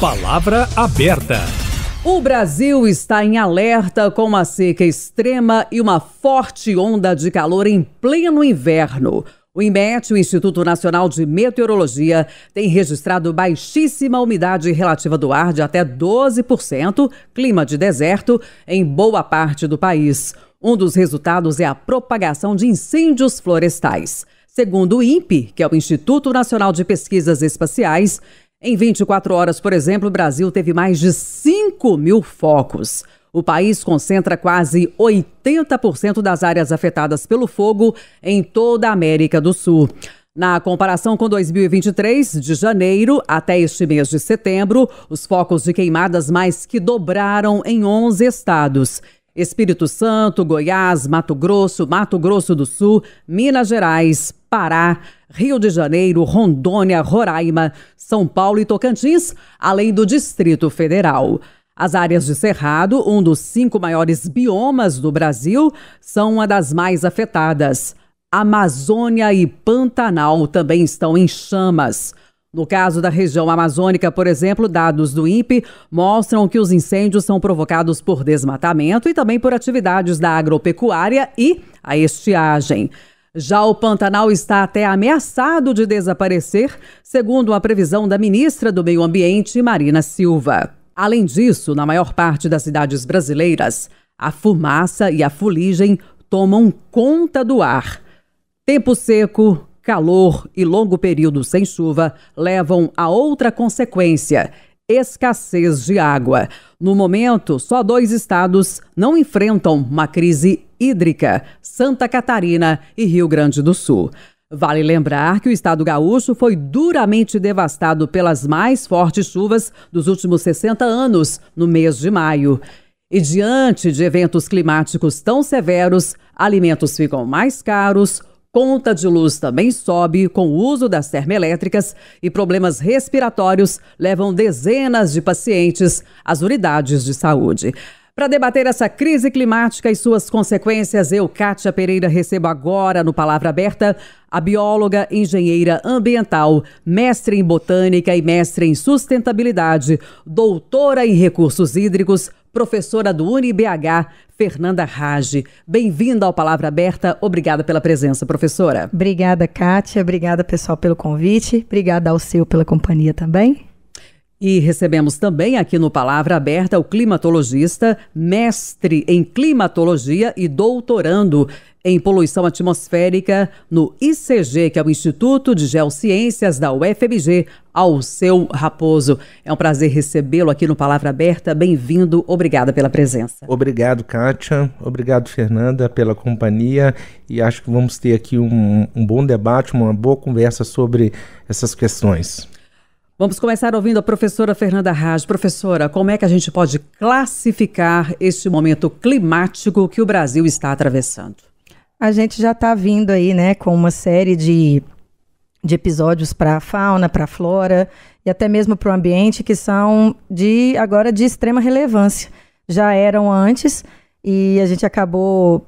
Palavra aberta. O Brasil está em alerta com uma seca extrema e uma forte onda de calor em pleno inverno. O IMET, o Instituto Nacional de Meteorologia, tem registrado baixíssima umidade relativa do ar de até 12%, clima de deserto, em boa parte do país. Um dos resultados é a propagação de incêndios florestais. Segundo o INPE, que é o Instituto Nacional de Pesquisas Espaciais, em 24 horas, por exemplo, o Brasil teve mais de 5 mil focos. O país concentra quase 80% das áreas afetadas pelo fogo em toda a América do Sul. Na comparação com 2023, de janeiro até este mês de setembro, os focos de queimadas mais que dobraram em 11 estados. Espírito Santo, Goiás, Mato Grosso, Mato Grosso do Sul, Minas Gerais, Pará, Rio de Janeiro, Rondônia, Roraima, São Paulo e Tocantins, além do Distrito Federal. As áreas de Cerrado, um dos cinco maiores biomas do Brasil, são uma das mais afetadas. Amazônia e Pantanal também estão em chamas. No caso da região amazônica, por exemplo, dados do INPE mostram que os incêndios são provocados por desmatamento e também por atividades da agropecuária e a estiagem. Já o Pantanal está até ameaçado de desaparecer, segundo a previsão da ministra do Meio Ambiente, Marina Silva. Além disso, na maior parte das cidades brasileiras, a fumaça e a fuligem tomam conta do ar. Tempo seco, calor e longo período sem chuva levam a outra consequência: escassez de água. No momento, só dois estados não enfrentam uma crise hídrica: Santa Catarina e Rio Grande do Sul. Vale lembrar que o estado gaúcho foi duramente devastado pelas mais fortes chuvas dos últimos 60 anos, no mês de maio. E diante de eventos climáticos tão severos, alimentos ficam mais caros, Conta de luz também sobe com o uso das termoelétricas e problemas respiratórios levam dezenas de pacientes às unidades de saúde. Para debater essa crise climática e suas consequências, eu, Kátia Pereira, recebo agora no Palavra Aberta a bióloga, engenheira ambiental, mestre em botânica e mestre em sustentabilidade, doutora em recursos hídricos, professora do UniBH, Fernanda Rage. Bem-vinda ao Palavra Aberta. Obrigada pela presença, professora. Obrigada, Kátia. Obrigada, pessoal, pelo convite. Obrigada ao seu pela companhia também. E recebemos também aqui no Palavra Aberta o climatologista, mestre em climatologia e doutorando em poluição atmosférica no ICG, que é o Instituto de Geociências da UFMG, ao seu Raposo. É um prazer recebê-lo aqui no Palavra Aberta. Bem-vindo. Obrigada pela presença. Obrigado, Kátia. Obrigado, Fernanda, pela companhia. E acho que vamos ter aqui um, um bom debate, uma boa conversa sobre essas questões. Vamos começar ouvindo a professora Fernanda Raj. Professora, como é que a gente pode classificar este momento climático que o Brasil está atravessando? A gente já está vindo aí, né, com uma série de, de episódios para a fauna, para a flora e até mesmo para o ambiente que são de agora de extrema relevância. Já eram antes e a gente acabou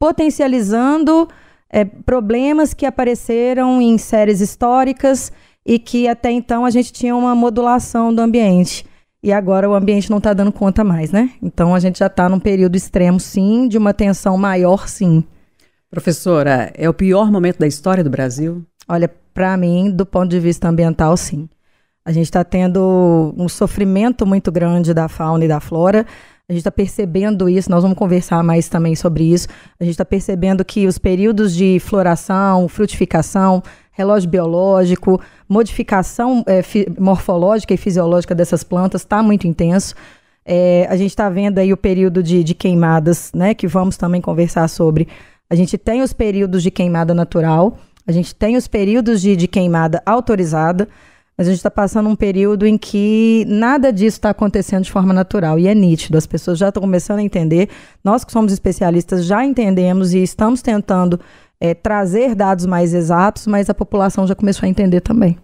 potencializando é, problemas que apareceram em séries históricas e que até então a gente tinha uma modulação do ambiente. E agora o ambiente não está dando conta mais, né? Então a gente já está num período extremo, sim, de uma tensão maior, sim. Professora, é o pior momento da história do Brasil? Olha, para mim, do ponto de vista ambiental, sim. A gente está tendo um sofrimento muito grande da fauna e da flora. A gente está percebendo isso, nós vamos conversar mais também sobre isso. A gente está percebendo que os períodos de floração, frutificação, relógio biológico, modificação é, morfológica e fisiológica dessas plantas está muito intenso. É, a gente está vendo aí o período de, de queimadas, né, que vamos também conversar sobre. A gente tem os períodos de queimada natural, a gente tem os períodos de, de queimada autorizada, mas a gente está passando um período em que nada disso está acontecendo de forma natural e é nítido. As pessoas já estão começando a entender. Nós que somos especialistas já entendemos e estamos tentando é, trazer dados mais exatos, mas a população já começou a entender também.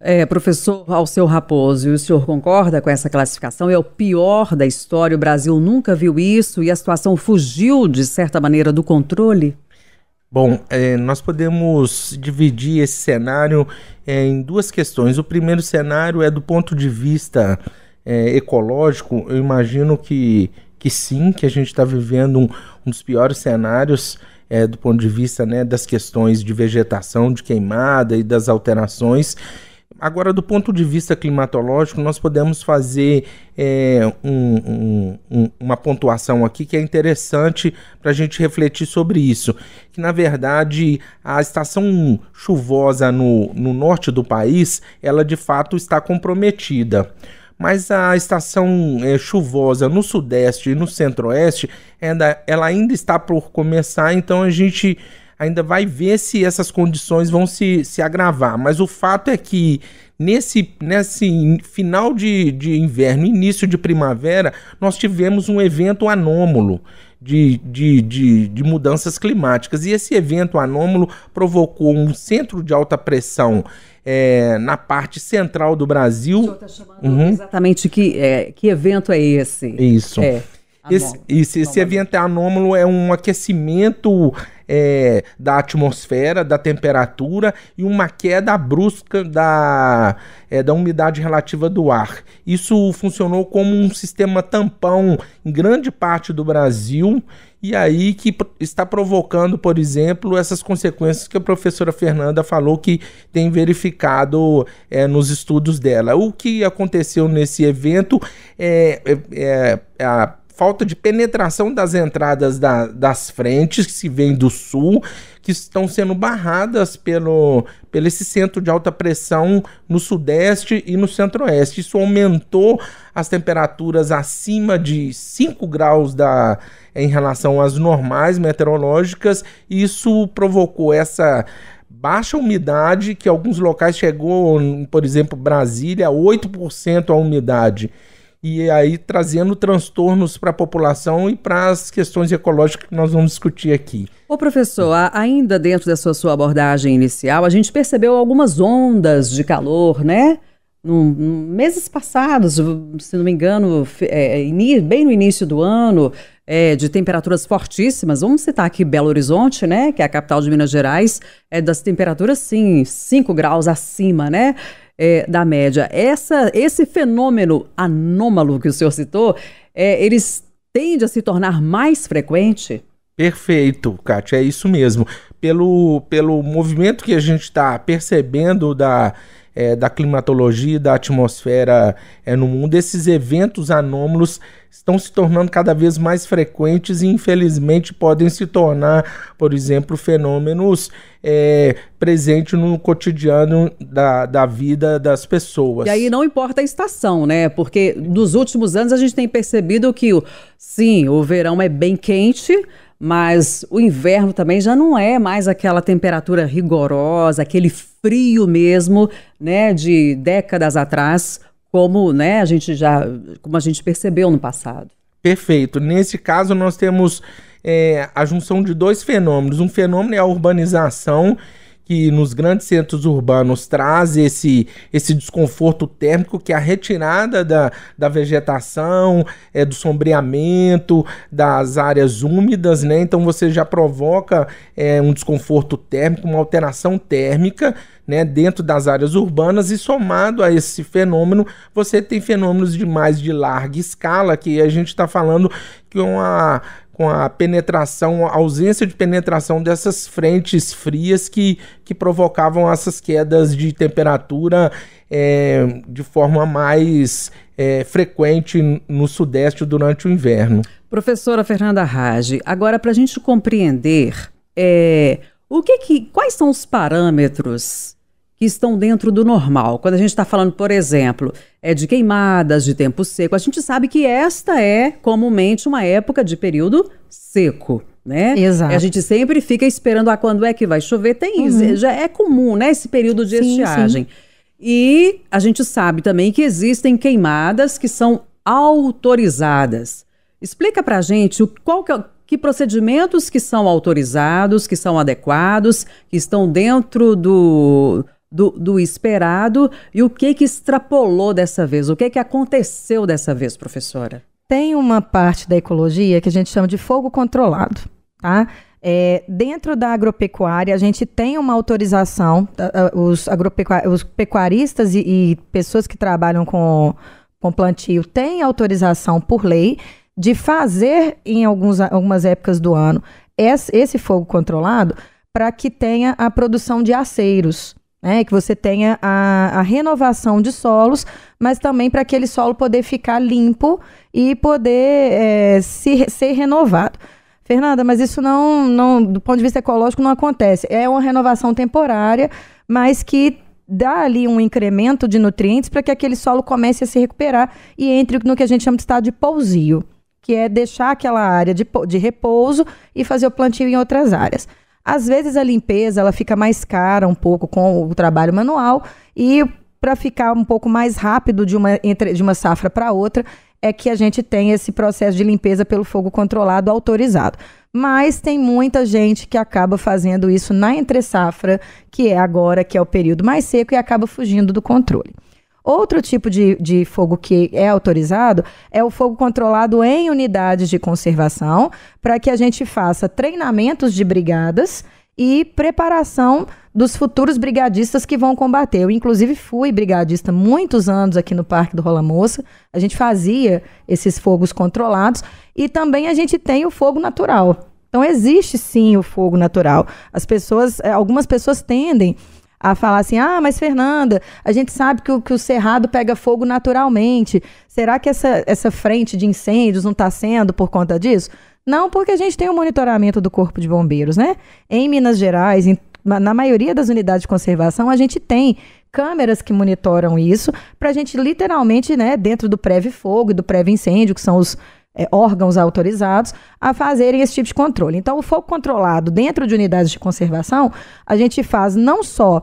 É, professor Alceu Raposo, o senhor concorda com essa classificação? É o pior da história, o Brasil nunca viu isso e a situação fugiu, de certa maneira, do controle? Bom, é, nós podemos dividir esse cenário é, em duas questões. O primeiro cenário é do ponto de vista é, ecológico, eu imagino que, que sim, que a gente está vivendo um, um dos piores cenários é, do ponto de vista né, das questões de vegetação, de queimada e das alterações. Agora, do ponto de vista climatológico, nós podemos fazer é, um, um, uma pontuação aqui que é interessante para a gente refletir sobre isso. Que, na verdade, a estação chuvosa no, no norte do país, ela de fato está comprometida mas a estação é, chuvosa no sudeste e no centro-oeste ainda, ela ainda está por começar, então a gente ainda vai ver se essas condições vão se, se agravar. Mas o fato é que nesse, nesse final de, de inverno, início de primavera, nós tivemos um evento anômalo de, de, de, de mudanças climáticas. E esse evento anômalo provocou um centro de alta pressão é, na parte central do Brasil. Tá uhum. Exatamente que, é, que evento é esse? Isso. É, tá esse, esse, esse evento é anômalo é um aquecimento é, da atmosfera, da temperatura e uma queda brusca da, é, da umidade relativa do ar. Isso funcionou como um sistema tampão em grande parte do Brasil e aí que está provocando, por exemplo, essas consequências que a professora Fernanda falou que tem verificado é, nos estudos dela. O que aconteceu nesse evento é, é, é a falta de penetração das entradas da, das frentes que se vêm do sul, que estão sendo barradas pelo, pelo esse centro de alta pressão no sudeste e no centro-oeste. Isso aumentou as temperaturas acima de 5 graus da, em relação às normais meteorológicas. Isso provocou essa baixa umidade que alguns locais chegou, por exemplo, Brasília, 8% a umidade e aí trazendo transtornos para a população e para as questões ecológicas que nós vamos discutir aqui. Ô professor, ainda dentro dessa sua abordagem inicial, a gente percebeu algumas ondas de calor, né? No, meses passados, se não me engano, é, é bem no início do ano, é, de temperaturas fortíssimas. Vamos citar aqui Belo Horizonte, né, que é a capital de Minas Gerais, é das temperaturas, sim, 5 graus acima, né? é, da média. Essa, esse fenômeno anômalo que o senhor citou, é, eles tende a se tornar mais frequente? Perfeito, Kátia, é isso mesmo. Pelo, pelo movimento que a gente está percebendo da é, da climatologia, da atmosfera é, no mundo, esses eventos anômalos estão se tornando cada vez mais frequentes e, infelizmente, podem se tornar, por exemplo, fenômenos é, presentes no cotidiano da, da vida das pessoas. E aí não importa a estação, né? Porque nos últimos anos a gente tem percebido que, sim, o verão é bem quente mas o inverno também já não é mais aquela temperatura rigorosa, aquele frio mesmo, né, de décadas atrás, como, né, a gente já, como a gente percebeu no passado. Perfeito. Nesse caso nós temos é, a junção de dois fenômenos. Um fenômeno é a urbanização que nos grandes centros urbanos traz esse, esse desconforto térmico que é a retirada da, da vegetação, é, do sombreamento, das áreas úmidas, né? Então você já provoca é, um desconforto térmico, uma alteração térmica né, dentro das áreas urbanas e somado a esse fenômeno, você tem fenômenos de mais de larga escala, que a gente está falando que é uma com a penetração, a ausência de penetração dessas frentes frias que, que provocavam essas quedas de temperatura é, de forma mais é, frequente no Sudeste durante o inverno. Professora Fernanda Rage, agora para a gente compreender é, o que, que quais são os parâmetros que estão dentro do normal. Quando a gente está falando, por exemplo, é de queimadas, de tempo seco, a gente sabe que esta é comumente uma época de período seco. Né? Exato. A gente sempre fica esperando a ah, quando é que vai chover. Tem isso, uhum. já é comum, né? Esse período de sim, estiagem. Sim. E a gente sabe também que existem queimadas que são autorizadas. Explica pra gente o, qual que, é que procedimentos que são autorizados, que são adequados, que estão dentro do, do, do, esperado e o que que extrapolou dessa vez? O que que aconteceu dessa vez, professora? Tem uma parte da ecologia que a gente chama de fogo controlado, tá? É, dentro da agropecuária, a gente tem uma autorização, tá? ah, os, os pecuaristas e, e pessoas que trabalham com, com plantio têm autorização por lei de fazer, em alguns, algumas épocas do ano, esse, esse fogo controlado para que tenha a produção de aceiros né? Que você tenha a, a renovação de solos, mas também para aquele solo poder ficar limpo e poder é, se, ser renovado. Fernanda, mas isso não, não, do ponto de vista ecológico, não acontece. É uma renovação temporária, mas que dá ali um incremento de nutrientes para que aquele solo comece a se recuperar e entre no que a gente chama de estado de pousio, que é deixar aquela área de, de repouso e fazer o plantio em outras áreas. Às vezes a limpeza ela fica mais cara um pouco com o trabalho manual e para ficar um pouco mais rápido de uma, entre, de uma safra para outra, é que a gente tem esse processo de limpeza pelo fogo controlado autorizado. Mas tem muita gente que acaba fazendo isso na entre safra, que é agora, que é o período mais seco, e acaba fugindo do controle. Outro tipo de, de fogo que é autorizado é o fogo controlado em unidades de conservação, para que a gente faça treinamentos de brigadas e preparação dos futuros brigadistas que vão combater. Eu, inclusive, fui brigadista muitos anos aqui no Parque do Rola Moça. A gente fazia esses fogos controlados e também a gente tem o fogo natural. Então, existe sim o fogo natural. As pessoas, eh, algumas pessoas tendem a falar assim: ah, mas Fernanda, a gente sabe que o, que o cerrado pega fogo naturalmente. Será que essa, essa frente de incêndios não está sendo por conta disso? Não, porque a gente tem o um monitoramento do Corpo de Bombeiros, né? Em Minas Gerais, em, na maioria das unidades de conservação, a gente tem câmeras que monitoram isso, para a gente literalmente, né, dentro do prévio fogo e do prévio incêndio, que são os é, órgãos autorizados a fazerem esse tipo de controle. Então, o fogo controlado dentro de unidades de conservação, a gente faz não só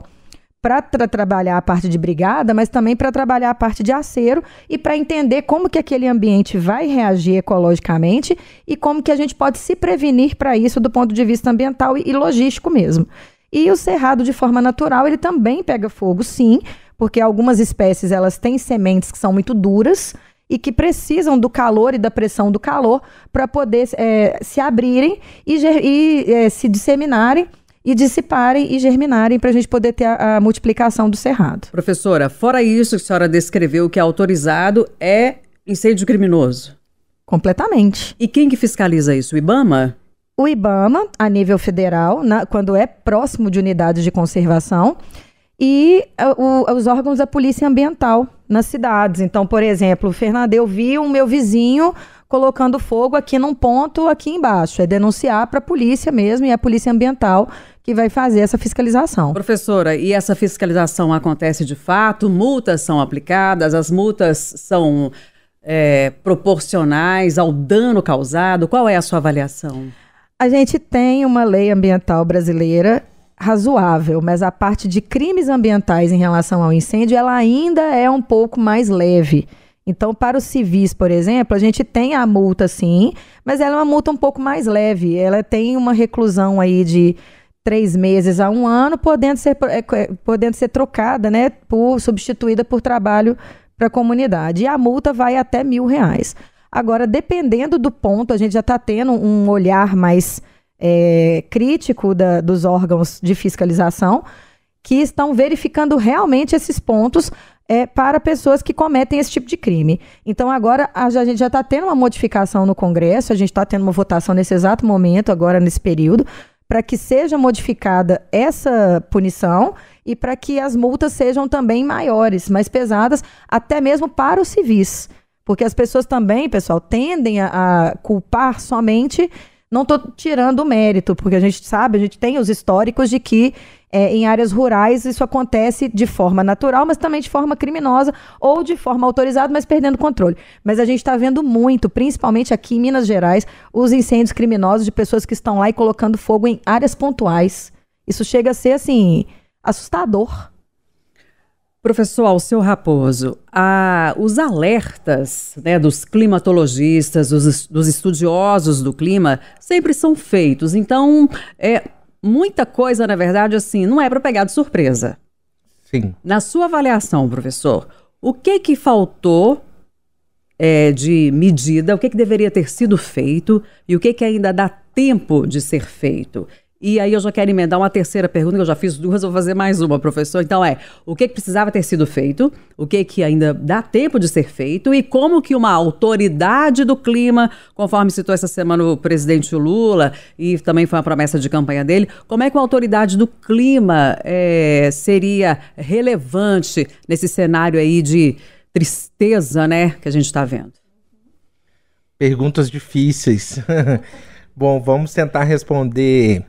para tra trabalhar a parte de brigada, mas também para trabalhar a parte de acero e para entender como que aquele ambiente vai reagir ecologicamente e como que a gente pode se prevenir para isso do ponto de vista ambiental e, e logístico mesmo. E o cerrado de forma natural, ele também pega fogo, sim, porque algumas espécies elas têm sementes que são muito duras e que precisam do calor e da pressão do calor para poder é, se abrirem e, e é, se disseminarem e dissiparem e germinarem para a gente poder ter a, a, multiplicação do cerrado. Professora, fora isso que a senhora descreveu, que é autorizado é incêndio criminoso? Completamente. E quem que fiscaliza isso? O IBAMA? O IBAMA, a nível federal, na, quando é próximo de unidades de conservação, e ah, o, os órgãos da polícia ambiental nas cidades. Então, por exemplo, Fernanda, eu vi o meu vizinho colocando fogo aqui num ponto aqui embaixo. É denunciar para a polícia mesmo e é a polícia ambiental que vai fazer essa fiscalização. Professora, e essa fiscalização acontece de fato? Multas são aplicadas? As multas são é, proporcionais ao dano causado? Qual é a sua avaliação? A gente tem uma lei ambiental brasileira razoável, mas a parte de crimes ambientais em relação ao incêndio, ela ainda é um pouco mais leve. Então, para os civis, por exemplo, a gente tem a multa sim, mas ela é uma multa um pouco mais leve. Ela tem uma reclusão aí de três meses a um ano, podendo ser, eh, eh, podendo ser trocada, né, por, substituída por trabalho para a comunidade. E a multa vai até mil reais. Agora, dependendo do ponto, a gente já está tendo um olhar mais é, crítico da, dos órgãos de fiscalização que estão verificando realmente esses pontos é, para pessoas que cometem esse tipo de crime. Então, agora a, gente já está tendo uma modificação no Congresso, a gente está tendo uma votação nesse exato momento, agora nesse período, para que seja modificada essa punição e para que as multas sejam também maiores, mais pesadas, até mesmo para os civis. Porque as pessoas também, pessoal, tendem a, a culpar somente não estou tirando o mérito, porque a gente sabe, a gente tem os históricos de que é, em áreas rurais isso acontece de forma natural, mas também de forma criminosa ou de forma autorizada, mas perdendo controle. Mas a gente está vendo muito, principalmente aqui em Minas Gerais, os incêndios criminosos de pessoas que estão lá e colocando fogo em áreas pontuais. Isso chega a ser assim assustador. Professor Alceu Raposo, os alertas né, dos climatologistas, dos, dos, estudiosos do clima, sempre são feitos. Então, é muita coisa, na verdade, assim, não é para pegar de surpresa. Sim. Na sua avaliação, professor, o que que faltou é, de medida, o que, que deveria ter sido feito e o que, que ainda dá tempo de ser feito? E aí eu já quero emendar uma terceira pergunta, que eu já fiz duas, vou fazer mais uma, professor. Então é, o que, que precisava ter sido feito? O que, que ainda dá tempo de ser feito? E como que uma autoridade do clima, conforme citou essa semana o presidente Lula, e também foi uma promessa de campanha dele, como é que uma autoridade do clima é, seria relevante nesse cenário aí de tristeza, né, que a gente está vendo? Perguntas difíceis. Bom, vamos tentar responder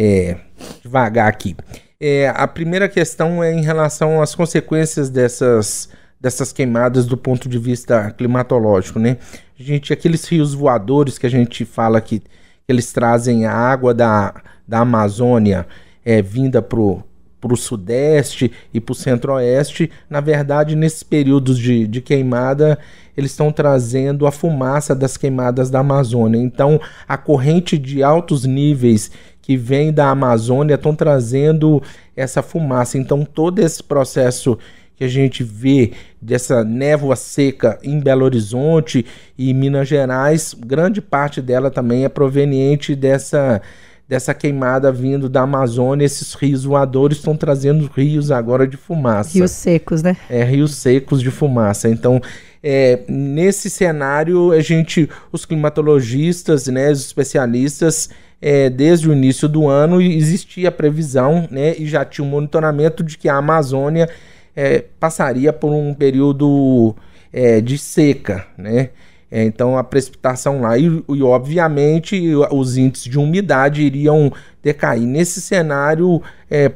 é, devagar aqui. É, a primeira questão é em relação às consequências dessas, dessas queimadas do ponto de vista climatológico, né? A gente, aqueles rios voadores que a gente fala que eles trazem a água da, da Amazônia é, vinda para o sudeste e para o centro-oeste, na verdade, nesses períodos de, de queimada, eles estão trazendo a fumaça das queimadas da Amazônia. Então, a corrente de altos níveis que vêm da Amazônia estão trazendo essa fumaça. Então, todo esse processo que a gente vê dessa névoa seca em Belo Horizonte e Minas Gerais, grande parte dela também é proveniente dessa dessa queimada vindo da Amazônia, esses rios voadores estão trazendo rios agora de fumaça. Rios secos, né? É, rios secos de fumaça. Então, é, nesse cenário, a gente, os climatologistas, né, os especialistas, é, desde o início do ano existia a previsão né, e já tinha um monitoramento de que a Amazônia é, passaria por um período é, de seca, né? É, então a precipitação lá e, e, obviamente os índices de umidade iriam decair. Nesse cenário, é,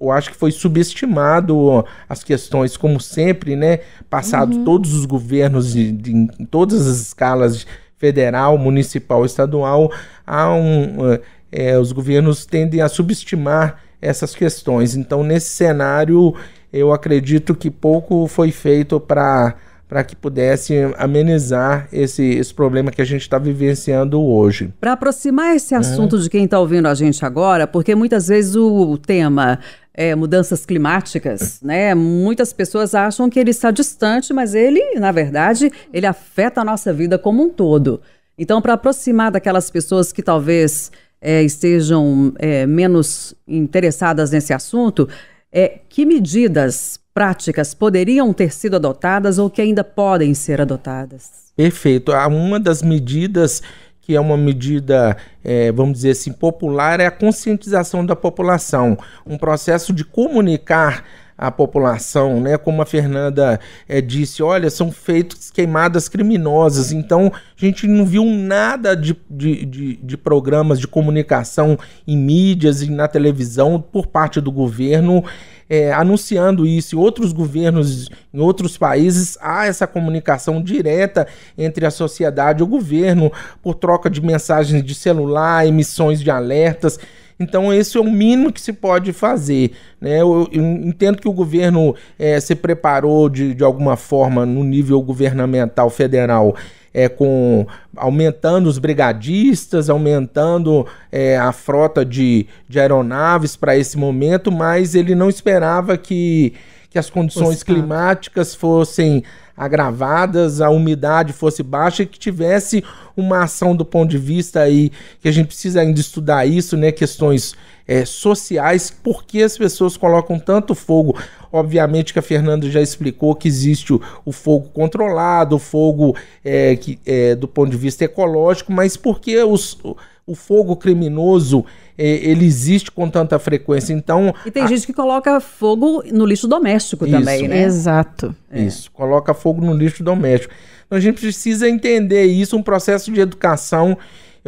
eu acho que foi subestimado as questões, como sempre, né? Passado uhum. todos os governos em todas as escalas de, federal, municipal, estadual, há um, é, os governos tendem a subestimar essas questões. Então, nesse cenário, eu acredito que pouco foi feito para para que pudesse amenizar esse, esse problema que a gente está vivenciando hoje. Para aproximar esse assunto é. de quem está ouvindo a gente agora, porque muitas vezes o tema é, mudanças climáticas, é. né? Muitas pessoas acham que ele está distante, mas ele, na verdade, ele afeta a nossa vida como um todo. Então, para aproximar daquelas pessoas que talvez é, estejam é, menos interessadas nesse assunto, é, que medidas práticas poderiam ter sido adotadas ou que ainda podem ser adotadas? Perfeito. Ah, uma das medidas que é uma medida, é, vamos dizer assim, popular, é a conscientização da população. Um processo de comunicar a população, né? Como a Fernanda é, disse, olha, são feitos queimadas criminosas. Então, a gente não viu nada de, de, de, de programas de comunicação em mídias e na televisão por parte do governo. É, anunciando isso. Em outros governos, em outros países, há essa comunicação direta entre a sociedade e o governo por troca de mensagens de celular, emissões de alertas. Então, esse é o mínimo que se pode fazer. Né? Eu, eu entendo que o governo é, se preparou de, de alguma forma no nível governamental federal. É, com aumentando os brigadistas, aumentando é, a frota de, de aeronaves para esse momento, mas ele não esperava que, que as condições climáticas fossem agravadas, a umidade fosse baixa e que tivesse uma ação do ponto de vista aí, que a gente precisa ainda estudar isso, né? Questões é, sociais, porque as pessoas colocam tanto fogo. Obviamente que a Fernanda já explicou que existe o, o fogo controlado, o fogo é, que, é, do ponto de vista ecológico, mas porque os, o fogo criminoso é, ele existe com tanta frequência. Então. E tem a... gente que coloca fogo no lixo doméstico Isso, também, né? Exato. É. Isso, é. coloca fogo no lixo doméstico. Então a gente precisa entender isso, um processo de educação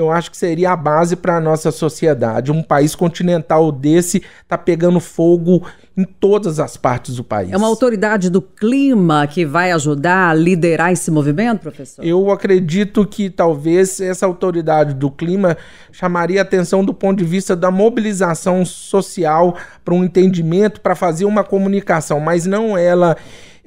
eu acho que seria a base para a nossa sociedade. Um país continental desse está pegando fogo em todas as partes do país. É uma autoridade do clima que vai ajudar a liderar esse movimento, professor? Eu acredito que talvez essa autoridade do clima chamaria atenção do ponto de vista da mobilização social para um entendimento, para fazer uma comunicação, mas não ela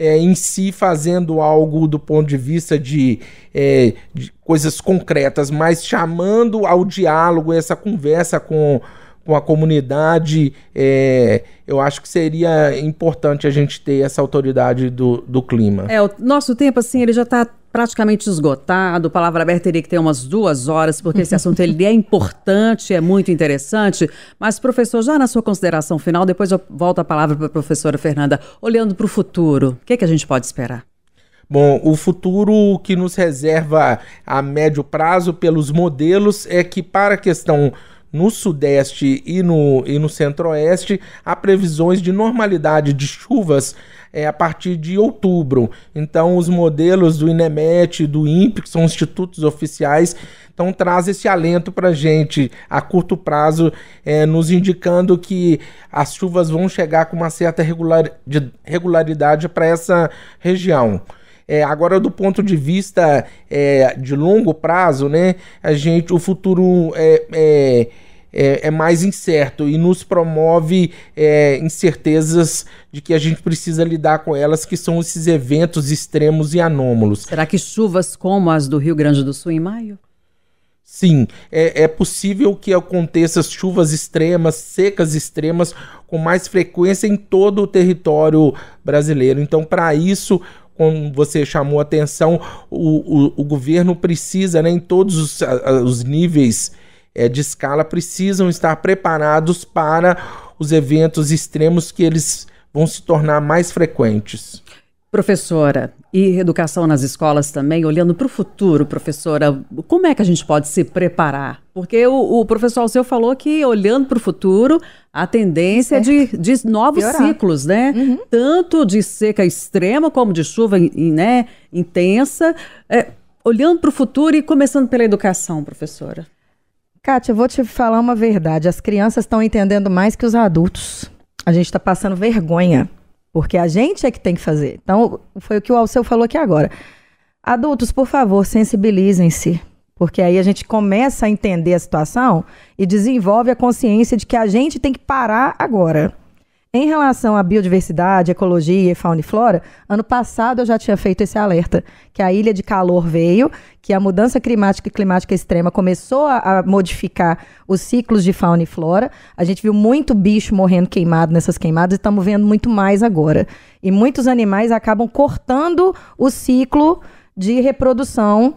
é, em si fazendo algo do ponto de vista de, é, de coisas concretas, mas chamando ao diálogo essa conversa com, com a comunidade, é, eu acho que seria importante a gente ter essa autoridade do, do clima. É, o nosso tempo, assim, ele já está praticamente esgotado. Palavra aberta teria que ter umas duas horas, porque esse assunto ele é importante, é muito interessante. Mas, professor, já na sua consideração final, depois eu volto a palavra para a professora Fernanda. Olhando para o futuro, o que, é que a gente pode esperar? Bom, o futuro que nos reserva a médio prazo pelos modelos é que para a questão no Sudeste e no, e no Centro-Oeste, há previsões de normalidade de chuvas é, a partir de outubro. Então, os modelos do INEMET, do INPE, que são institutos oficiais, então traz esse alento para gente a curto prazo, é, nos indicando que as chuvas vão chegar com uma certa regular, regularidade para essa região. É, agora, do ponto de vista é, de longo prazo, né, a gente, o futuro é, é, é, é, mais incerto e nos promove é, incertezas de que a gente precisa lidar com elas, que são esses eventos extremos e anômalos. Será que chuvas como as do Rio Grande do Sul em maio? Sim, é, é possível que aconteça chuvas extremas, secas extremas, com mais frequência em todo o território brasileiro. Então, para isso, como você chamou a atenção, o, o, o governo precisa, né, em todos os, os níveis é, de escala, precisam estar preparados para os eventos extremos que eles vão se tornar mais frequentes. Professora, e educação nas escolas também, olhando para o futuro, professora, como é que a gente pode se preparar? Porque o, o professor Alceu falou que, olhando para o futuro, a tendência é de, de novos Piorar. ciclos, né? Uhum. Tanto de seca extrema como de chuva né, intensa. É, olhando para o futuro e começando pela educação, professora. Kátia, eu vou te falar uma verdade. As crianças estão entendendo mais que os adultos. A gente está passando vergonha. Porque a gente é que tem que fazer. Então, foi o que o Alceu falou aqui agora. Adultos, por favor, sensibilizem-se. Porque aí a gente começa a entender a situação e desenvolve a consciência de que a gente tem que parar agora. Em relação à biodiversidade, ecologia, fauna e flora, ano passado eu já tinha feito esse alerta, que a ilha de calor veio, que a mudança climática e climática extrema começou a, a modificar os ciclos de fauna e flora. A gente viu muito bicho morrendo queimado nessas queimadas e estamos vendo muito mais agora. E muitos animais acabam cortando o ciclo de reprodução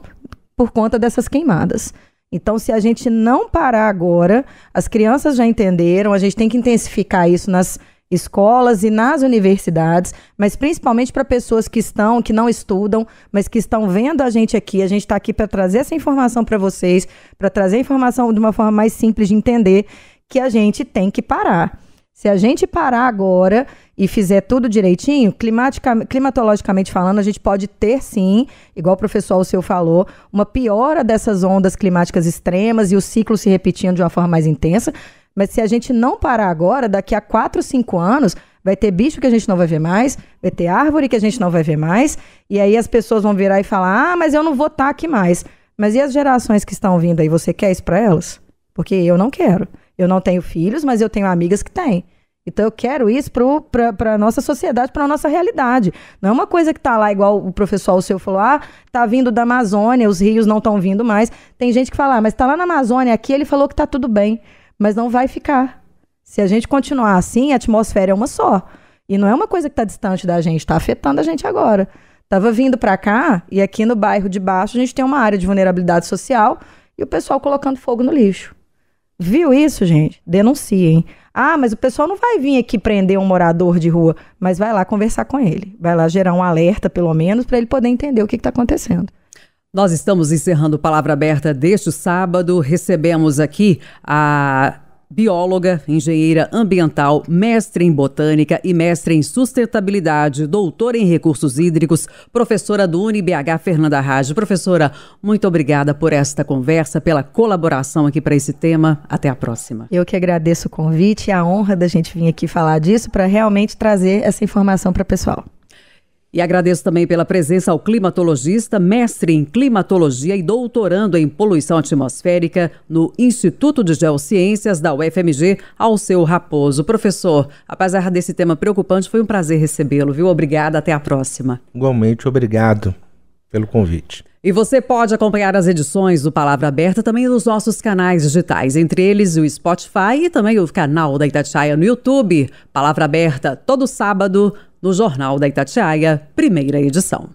por conta dessas queimadas. Então, se a gente não parar agora, as crianças já entenderam, a gente tem que intensificar isso nas escolas e nas universidades, mas principalmente para pessoas que estão, que não estudam, mas que estão vendo a gente aqui. A gente está aqui para trazer essa informação para vocês, para trazer a informação de uma forma mais simples de entender que a gente tem que parar. Se a gente parar agora e fizer tudo direitinho, climatica, climatologicamente falando, a gente pode ter sim, igual o professor Alceu falou, uma piora dessas ondas climáticas extremas e o ciclo se repetindo de uma forma mais intensa, mas se a gente não parar agora, daqui a 4, 5 anos, vai ter bicho que a gente não vai ver mais, vai ter árvore que a gente não vai ver mais, e aí as pessoas vão virar e falar: ah, mas eu não vou estar tá aqui mais. Mas e as gerações que estão vindo aí? Você quer isso para elas? Porque eu não quero. Eu não tenho filhos, mas eu tenho amigas que têm. Então eu quero isso para a nossa sociedade, para a nossa realidade. Não é uma coisa que está lá igual o professor seu falou, ah, tá vindo da Amazônia, os rios não estão vindo mais. Tem gente que fala, ah, mas está lá na Amazônia, aqui ele falou que está tudo bem mas não vai ficar. Se a gente continuar assim, a atmosfera é uma só. E não é uma coisa que está distante da gente, está afetando a gente agora. Estava vindo para cá e aqui no bairro de baixo a gente tem uma área de vulnerabilidade social e o pessoal colocando fogo no lixo. Viu isso, gente? Denunciem. Ah, mas o pessoal não vai vir aqui prender um morador de rua, mas vai lá conversar com ele. Vai lá gerar um alerta, pelo menos, para ele poder entender o que está acontecendo. Nós estamos encerrando Palavra Aberta deste sábado. Recebemos aqui a bióloga, engenheira ambiental, mestre em botânica e mestre em sustentabilidade, doutora em recursos hídricos, professora do UniBH Fernanda Rage. Professora, muito obrigada por esta conversa, pela colaboração aqui para esse tema. Até a próxima. Eu que agradeço o convite e a honra da gente vir aqui falar disso para realmente trazer essa informação para o pessoal. E agradeço também pela presença ao climatologista, mestre em climatologia e doutorando em poluição atmosférica no Instituto de Geociências da UFMG, ao seu Raposo. Professor, apesar desse tema preocupante, foi um prazer recebê-lo, viu? Obrigada, até a próxima. Igualmente, obrigado pelo convite. E você pode acompanhar as edições do Palavra Aberta também nos nossos canais digitais, entre eles o Spotify e também o canal da Itatiaia no YouTube. Palavra Aberta, todo sábado, no Jornal da Itatiaia, primeira edição.